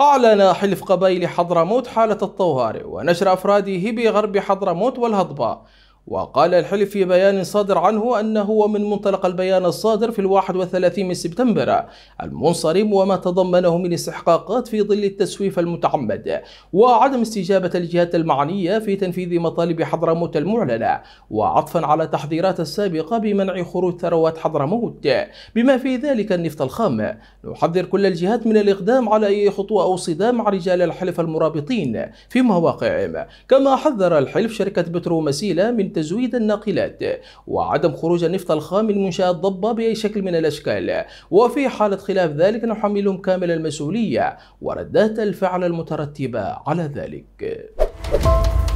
أعلن حلف قبائل حضرموت حالة الطوارئ ونشر أفراده بغرب حضرموت والهضبة وقال الحلف في بيان صادر عنه أنه من منطلق البيان الصادر في الواحد وثلاثين من سبتمبر المنصرم وما تضمنه من استحقاقات في ظل التسويف المتعمد وعدم استجابة الجهات المعنية في تنفيذ مطالب حضرموت المعلنة وعطفا على تحذيرات السابقة بمنع خروج ثروات حضرموت بما في ذلك النفط الخام نحذر كل الجهات من الإقدام على أي خطوة أو صدام مع رجال الحلف المرابطين في مواقعهم كما حذر الحلف شركة بترو مسيلة من تزويد الناقلات وعدم خروج النفط الخام من منشآت ضبة بأي شكل من الأشكال وفي حالة خلاف ذلك نحملهم كامل المسؤولية وردات الفعل المترتبة على ذلك